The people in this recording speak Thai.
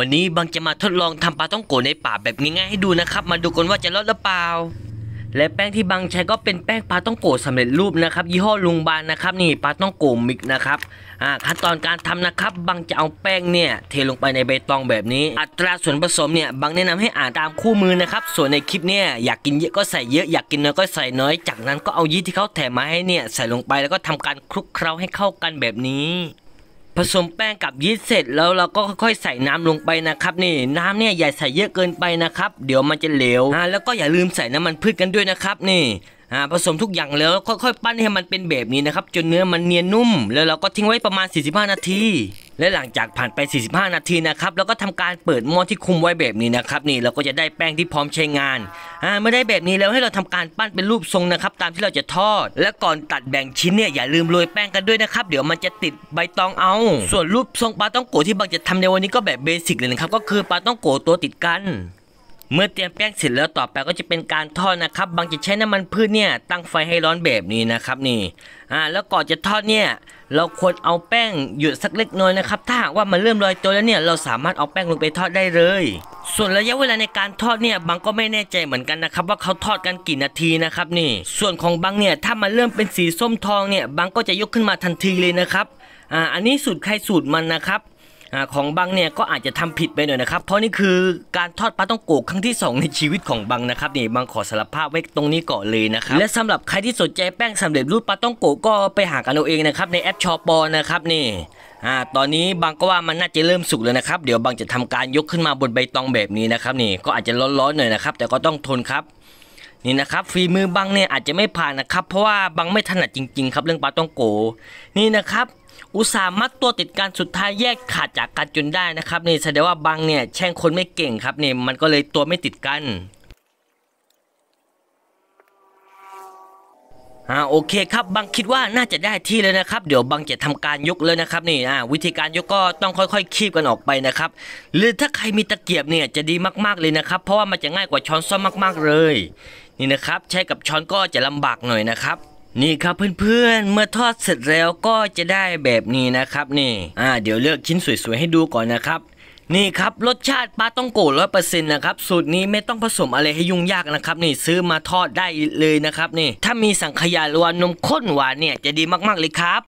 วันนี้บังจะมาทดลองทำปลาต้องโกในป่าแบบง่ายๆให้ดูนะครับมาดูกันว่าจะรอดหรือเปล่า และแป้งที่บังใช้ก็เป็นแป้งปลาต้องโกสำเร็จรูปนะครับ ยี่ห้อลุงบานนะครับนี่ปลาต้องโกมิกนะครับอ่าขั้นตอนการทำนะครับบังจะเอาแป้งเนี่ยเทลงไปในใบตองแบบนี้ อัตราส่วนผสมเนี่ยบังแนะนำให้อ่านตามคู่มือนะครับส่วนในคลิปเนี่ยอยากกินเยอะก็ใส่เยอะอยากกินน้อยก็ใส่น้อยจากนั้นก็เอายีสที่เขาแถมมาให้เนี่ยใส่ลงไปแล้วก็ทำการคลุกเคล้าให้เข้ากันแบบนี้ผสมแป้งกับยีสต์เสร็จแล้วเราก็ค่อยๆใส่น้ำลงไปนะครับนี่น้ำเนี่ยอย่าใส่เยอะเกินไปนะครับเดี๋ยวมันจะเหลวอ่าแล้วก็อย่าลืมใส่น้ำมันพืชกันด้วยนะครับ นี่อ่าผสมทุกอย่างแล้วค่อย ๆปั้นให้มันเป็นแบบนี้นะครับ จนเนื้อมันเนียนนุ่ม แล้วเราก็ทิ้งไว้ประมาณ45นาทีและหลังจากผ่านไป 45 นาทีนะครับเราก็ทำการเปิดหม้อที่คุมไว้แบบนี้นะครับนี่เราก็จะได้แป้งที่พร้อมใช้งาน อ่าเมื่อได้แบบนี้แล้วให้เราทำการปั้นเป็นรูปทรงนะครับ ตามที่เราจะทอด และก่อนตัดแบ่งชิ้นเนี่ยอย่าลืมโรยแป้งกันด้วยนะครับเดี๋ยวมันจะติดใบตองเอา ส่วนรูปทรงปลาต้องโกที่บางจะทำในวันนี้ก็แบบเบสิกเลยนะครับก็คือปลาต้องโกตัวติดกันเมื่อเตรียมแป้งเสร็จแล้วต่อไปก็จะเป็นการทอดนะครับ บางจะใช้น้ำมันพืชเนี่ยตั้งไฟให้ร้อนแบบนี้นะครับนี่อ่าแล้วก่อนจะทอดเนี่ยเราควรเอาแป้งหยุดสักเล็กน้อยนะครับถ้าหากว่ามันเริ่มลอยตัวแล้วเนี่ยเราสามารถเอาแป้งลงไปทอดได้เลย ส่วนระยะเวลาในการทอดเนี่ยบางก็ไม่แน่ใจเหมือนกันนะครับ ว่าเขาทอดกันกี่นาทีนะครับนี่ ส่วนของบางเนี่ยถ้ามันเริ่มเป็นสีส้มทองเนี่ย บางก็จะยกขึ้นมาทันทีเลยนะครับอ่าอันนี้สูตรใครสูตรมันนะครับของบังเนี่ยก็อาจจะทำผิดไปหน่อยนะครับเพราะนี่คือการทอดปลาต้องโกกครั้งที่ 2 ในชีวิตของบังนะครับนี่บังขอสารภาพไว้ตรงนี้ก่อนเลยนะครับและสำหรับใครที่สนใจแป้งสำเร็จรูปปลาต้องโกกก็ไปหากันเอาเองนะครับในแอปชอปอนะครับนี่อ่าตอนนี้บังก็ว่ามันน่าจะเริ่มสุกแล้วนะครับเดี๋ยวบังจะทำการยกขึ้นมาบนใบตองแบบนี้นะครับนี่ก็อาจจะร้อนๆหน่อยนะครับ แต่ก็ต้องทนครับนี่นะครับฝีมือบังเนี่ยอาจจะไม่ผ่านนะครับเพราะว่าบังไม่ถนัดจริงๆครับเรื่องปลาต้องโก นี่นะครับ อุตส่าห์มัดตัวติดการสุดท้ายแยกขาดจากกันจนได้นะครับนี่แสดงว่าบังเนี่ยแช่งคนไม่เก่งครับนี่มันก็เลยตัวไม่ติดกันอ่าโอเคครับบังคิดว่าน่าจะได้ที่เลยนะครับ เดี๋ยวบังจะทำการยกเลยนะครับนี่อ่าวิธีการยกก็ต้องค่อยๆ คีบกันออกไปนะครับ หรือถ้าใครมีตะเกียบเนี่ยจะดีมากๆเลยนะครับ เพราะว่ามันจะง่ายกว่าช้อนซ่อมมากๆเลยนี่นะครับใช้กับช้อนก็จะลำบากหน่อยนะครับ นี่ครับเพื่อนๆเมื่อทอดเสร็จแล้วก็จะได้แบบนี้นะครับนี่อ่าเดี๋ยวเลือกชิ้นสวยๆ ให้ดูก่อนนะครับ นี่ครับรสชาติปลาต้องโกร้อยเปอร์เซ็นต์นะครับสูตรนี้ไม่ต้องผสมอะไรให้ยุ่งยากนะครับ นี่ซื้อมาทอดได้เลยนะครับนี่ ถ้ามีสังขยาหรือวนนมข้นหวานเนี่ยจะดีมาก ๆ เลยครับ